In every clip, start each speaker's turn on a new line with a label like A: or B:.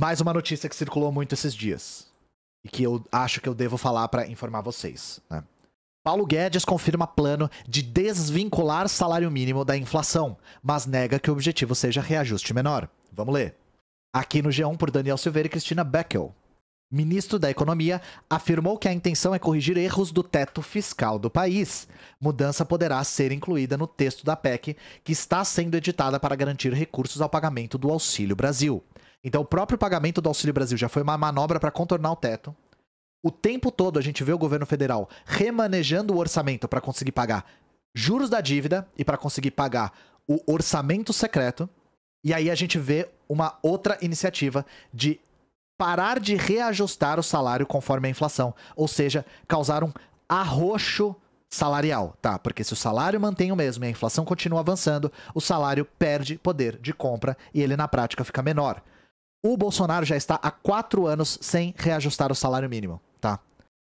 A: Mais uma notícia que circulou muito esses dias. E que eu acho que eu devo falar para informar vocês. Né? Paulo Guedes confirma plano de desvincular salário mínimo da inflação, mas nega que o objetivo seja reajuste menor. Vamos ler. Aqui no G1 por Daniel Silveira e Cristina Beckel. Ministro da Economia afirmou que a intenção é corrigir erros do teto fiscal do país. Mudança poderá ser incluída no texto da PEC, que está sendo editada para garantir recursos ao pagamento do Auxílio Brasil. Então, o próprio pagamento do Auxílio Brasil já foi uma manobra para contornar o teto. O tempo todo a gente vê o governo federal remanejando o orçamento para conseguir pagar juros da dívida e para conseguir pagar o orçamento secreto. E aí a gente vê uma outra iniciativa de parar de reajustar o salário conforme a inflação, ou seja, causar um arroxo salarial, tá? Porque se o salário mantém o mesmo e a inflação continua avançando, o salário perde poder de compra e ele na prática fica menor o Bolsonaro já está há quatro anos sem reajustar o salário mínimo, tá?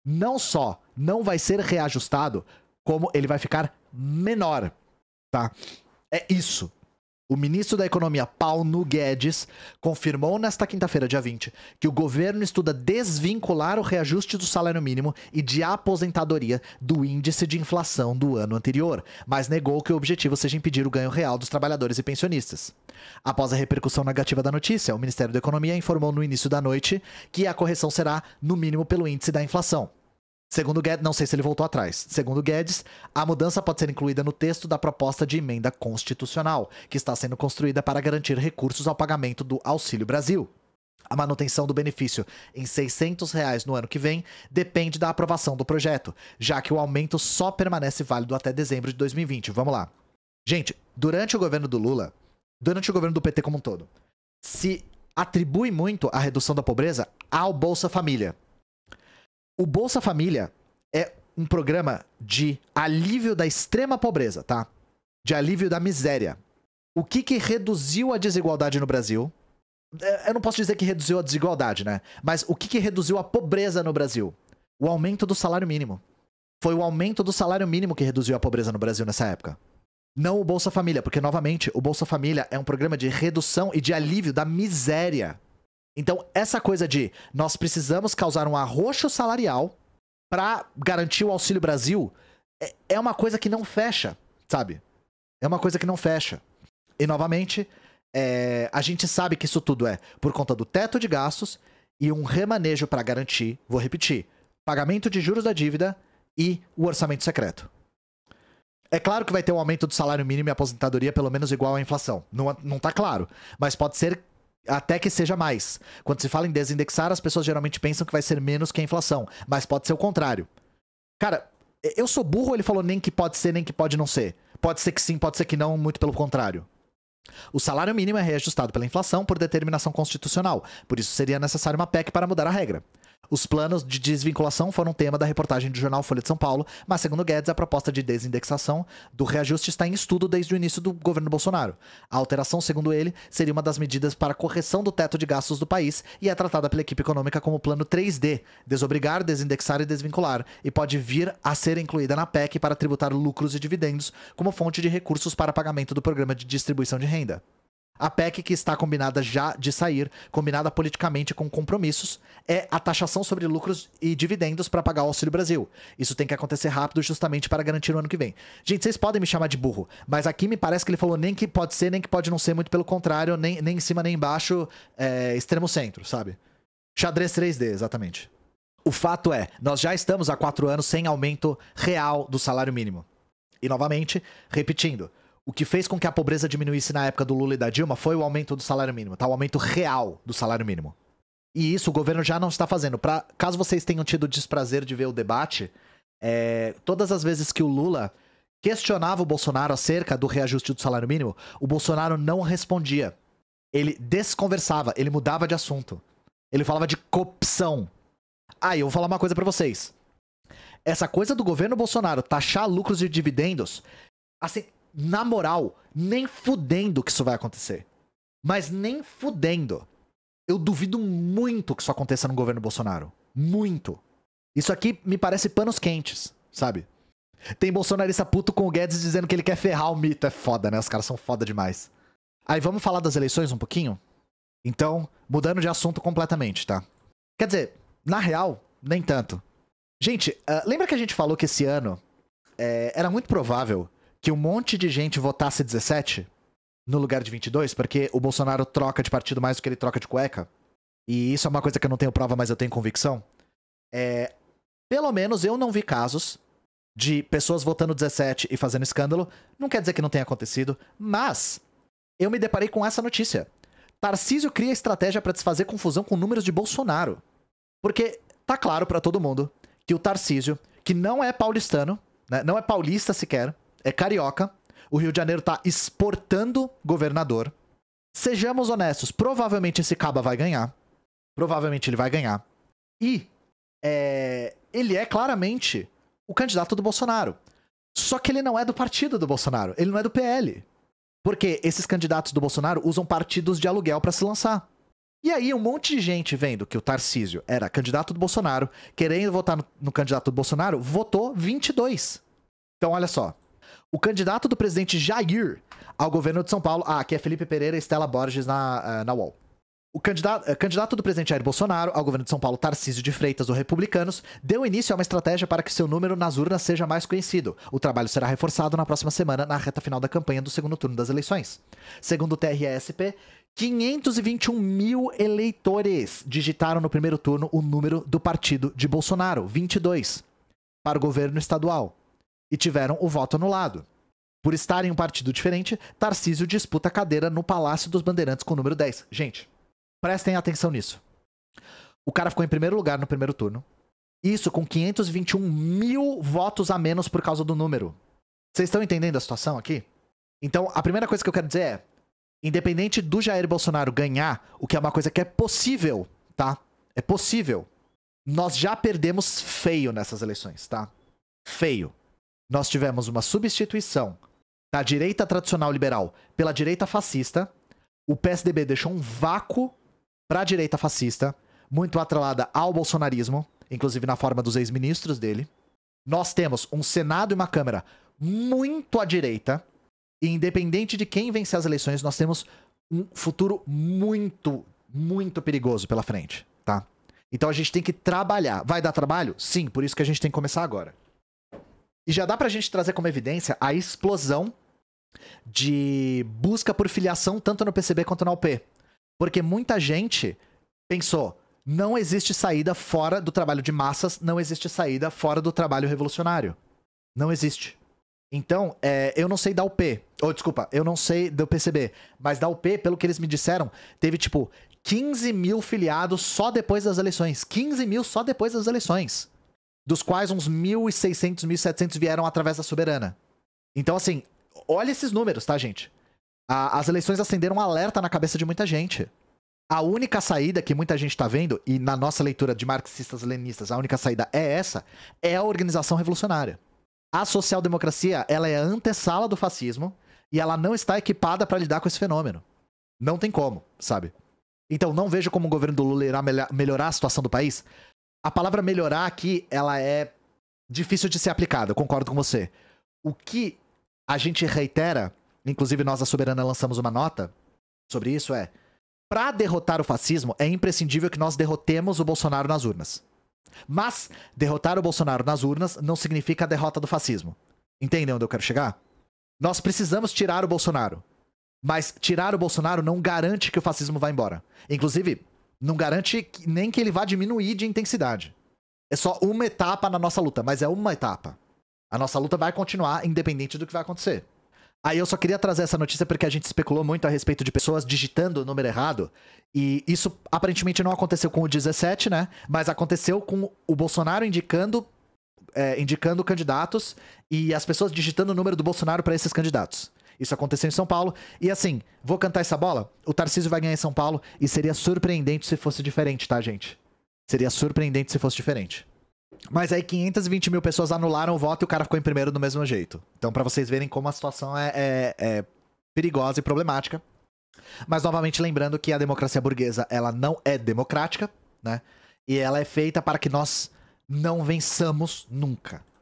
A: Não só não vai ser reajustado, como ele vai ficar menor, tá? É isso. O ministro da Economia, Paulo Guedes, confirmou nesta quinta-feira, dia 20, que o governo estuda desvincular o reajuste do salário mínimo e de aposentadoria do índice de inflação do ano anterior, mas negou que o objetivo seja impedir o ganho real dos trabalhadores e pensionistas. Após a repercussão negativa da notícia, o Ministério da Economia informou no início da noite que a correção será, no mínimo, pelo índice da inflação. Segundo Guedes, não sei se ele voltou atrás. Segundo Guedes, a mudança pode ser incluída no texto da proposta de emenda constitucional, que está sendo construída para garantir recursos ao pagamento do Auxílio Brasil. A manutenção do benefício em R$ 600 reais no ano que vem depende da aprovação do projeto, já que o aumento só permanece válido até dezembro de 2020. Vamos lá. Gente, durante o governo do Lula, durante o governo do PT como um todo, se atribui muito a redução da pobreza ao Bolsa Família. O Bolsa Família é um programa de alívio da extrema pobreza, tá? De alívio da miséria. O que que reduziu a desigualdade no Brasil? É, eu não posso dizer que reduziu a desigualdade, né? Mas o que que reduziu a pobreza no Brasil? O aumento do salário mínimo. Foi o aumento do salário mínimo que reduziu a pobreza no Brasil nessa época. Não o Bolsa Família, porque novamente, o Bolsa Família é um programa de redução e de alívio da miséria. Então, essa coisa de nós precisamos causar um arroxo salarial para garantir o Auxílio Brasil é, é uma coisa que não fecha, sabe? É uma coisa que não fecha. E, novamente, é... a gente sabe que isso tudo é por conta do teto de gastos e um remanejo para garantir, vou repetir, pagamento de juros da dívida e o orçamento secreto. É claro que vai ter um aumento do salário mínimo e aposentadoria pelo menos igual à inflação. Não, não tá claro. Mas pode ser até que seja mais. Quando se fala em desindexar, as pessoas geralmente pensam que vai ser menos que a inflação, mas pode ser o contrário. Cara, eu sou burro, ele falou nem que pode ser, nem que pode não ser. Pode ser que sim, pode ser que não, muito pelo contrário. O salário mínimo é reajustado pela inflação por determinação constitucional, por isso seria necessário uma PEC para mudar a regra. Os planos de desvinculação foram tema da reportagem do jornal Folha de São Paulo, mas, segundo Guedes, a proposta de desindexação do reajuste está em estudo desde o início do governo Bolsonaro. A alteração, segundo ele, seria uma das medidas para correção do teto de gastos do país e é tratada pela equipe econômica como plano 3D desobrigar, desindexar e desvincular e pode vir a ser incluída na PEC para tributar lucros e dividendos como fonte de recursos para pagamento do programa de distribuição de renda. A PEC que está combinada já de sair, combinada politicamente com compromissos, é a taxação sobre lucros e dividendos para pagar o Auxílio Brasil. Isso tem que acontecer rápido justamente para garantir o ano que vem. Gente, vocês podem me chamar de burro, mas aqui me parece que ele falou nem que pode ser, nem que pode não ser, muito pelo contrário, nem, nem em cima nem embaixo, é, extremo centro, sabe? Xadrez 3D, exatamente. O fato é, nós já estamos há quatro anos sem aumento real do salário mínimo. E novamente, repetindo, o que fez com que a pobreza diminuísse na época do Lula e da Dilma foi o aumento do salário mínimo, tá? O aumento real do salário mínimo. E isso o governo já não está fazendo. Pra, caso vocês tenham tido o desprazer de ver o debate, é, todas as vezes que o Lula questionava o Bolsonaro acerca do reajuste do salário mínimo, o Bolsonaro não respondia. Ele desconversava, ele mudava de assunto. Ele falava de corrupção. Aí, ah, eu vou falar uma coisa para vocês. Essa coisa do governo Bolsonaro taxar lucros e dividendos, assim, na moral, nem fudendo que isso vai acontecer. Mas nem fudendo. Eu duvido muito que isso aconteça no governo Bolsonaro. Muito. Isso aqui me parece panos quentes, sabe? Tem bolsonarista puto com o Guedes dizendo que ele quer ferrar o mito. É foda, né? Os caras são foda demais. Aí vamos falar das eleições um pouquinho? Então, mudando de assunto completamente, tá? Quer dizer, na real, nem tanto. Gente, uh, lembra que a gente falou que esse ano é, era muito provável que um monte de gente votasse 17 no lugar de 22, porque o Bolsonaro troca de partido mais do que ele troca de cueca. E isso é uma coisa que eu não tenho prova, mas eu tenho convicção. É, pelo menos eu não vi casos de pessoas votando 17 e fazendo escândalo. Não quer dizer que não tenha acontecido, mas eu me deparei com essa notícia. Tarcísio cria estratégia para desfazer confusão com números de Bolsonaro. Porque tá claro para todo mundo que o Tarcísio, que não é paulistano, né, não é paulista sequer, é carioca. O Rio de Janeiro tá exportando governador. Sejamos honestos, provavelmente esse Caba vai ganhar. Provavelmente ele vai ganhar. E é, ele é claramente o candidato do Bolsonaro. Só que ele não é do partido do Bolsonaro, ele não é do PL. Porque esses candidatos do Bolsonaro usam partidos de aluguel para se lançar. E aí um monte de gente vendo que o Tarcísio era candidato do Bolsonaro, querendo votar no, no candidato do Bolsonaro, votou 22. Então olha só, o candidato do presidente Jair ao governo de São Paulo. Ah, aqui é Felipe Pereira e Estela Borges na, eh, na UOL. O candidato, eh, candidato, do presidente Jair Bolsonaro ao governo de São Paulo, Tarcísio de Freitas, o Republicanos, deu início a uma estratégia para que seu número nas urnas seja mais conhecido. O trabalho será reforçado na próxima semana, na reta final da campanha do segundo turno das eleições. Segundo o TRSP, 521 mil eleitores digitaram no primeiro turno o número do partido de Bolsonaro, 22, para o governo estadual e tiveram o voto anulado. Por estarem um partido diferente, Tarcísio disputa a cadeira no Palácio dos Bandeirantes com o número 10. Gente, prestem atenção nisso. O cara ficou em primeiro lugar no primeiro turno. Isso com 521 mil votos a menos por causa do número. Vocês estão entendendo a situação aqui? Então, a primeira coisa que eu quero dizer é: independente do Jair Bolsonaro ganhar, o que é uma coisa que é possível, tá? É possível. Nós já perdemos feio nessas eleições, tá? Feio. Nós tivemos uma substituição da direita tradicional liberal pela direita fascista. O PSDB deixou um vácuo para a direita fascista, muito atrelada ao bolsonarismo, inclusive na forma dos ex-ministros dele. Nós temos um Senado e uma Câmara muito à direita, e independente de quem vencer as eleições, nós temos um futuro muito, muito perigoso pela frente, tá? Então a gente tem que trabalhar. Vai dar trabalho? Sim, por isso que a gente tem que começar agora. E já dá pra gente trazer como evidência a explosão de busca por filiação tanto no PCB quanto na UP. Porque muita gente pensou, não existe saída fora do trabalho de massas, não existe saída fora do trabalho revolucionário. Não existe. Então, é, eu não sei da UP. Ou, desculpa, eu não sei do PCB. Mas da UP, pelo que eles me disseram, teve tipo 15 mil filiados só depois das eleições. 15 mil só depois das eleições dos quais uns 1.600, 1.700 vieram através da soberana. Então, assim, olha esses números, tá, gente? A, as eleições acenderam um alerta na cabeça de muita gente. A única saída que muita gente está vendo, e na nossa leitura de marxistas leninistas, a única saída é essa, é a organização revolucionária. A social-democracia, ela é a antessala do fascismo e ela não está equipada para lidar com esse fenômeno. Não tem como, sabe? Então não vejo como o governo do Lula irá melhorar a situação do país, a palavra melhorar aqui, ela é difícil de ser aplicada, concordo com você. O que a gente reitera, inclusive nós, a Soberana, lançamos uma nota sobre isso, é para derrotar o fascismo, é imprescindível que nós derrotemos o Bolsonaro nas urnas. Mas derrotar o Bolsonaro nas urnas não significa a derrota do fascismo. Entende onde eu quero chegar? Nós precisamos tirar o Bolsonaro. Mas tirar o Bolsonaro não garante que o fascismo vá embora. Inclusive, não garante nem que ele vá diminuir de intensidade. É só uma etapa na nossa luta, mas é uma etapa. A nossa luta vai continuar independente do que vai acontecer. Aí eu só queria trazer essa notícia porque a gente especulou muito a respeito de pessoas digitando o número errado. E isso aparentemente não aconteceu com o 17, né? Mas aconteceu com o Bolsonaro indicando, é, indicando candidatos e as pessoas digitando o número do Bolsonaro para esses candidatos. Isso aconteceu em São Paulo. E assim, vou cantar essa bola? O Tarcísio vai ganhar em São Paulo e seria surpreendente se fosse diferente, tá, gente? Seria surpreendente se fosse diferente. Mas aí 520 mil pessoas anularam o voto e o cara ficou em primeiro do mesmo jeito. Então, para vocês verem como a situação é, é, é perigosa e problemática. Mas, novamente, lembrando que a democracia burguesa, ela não é democrática, né? E ela é feita para que nós não vençamos nunca.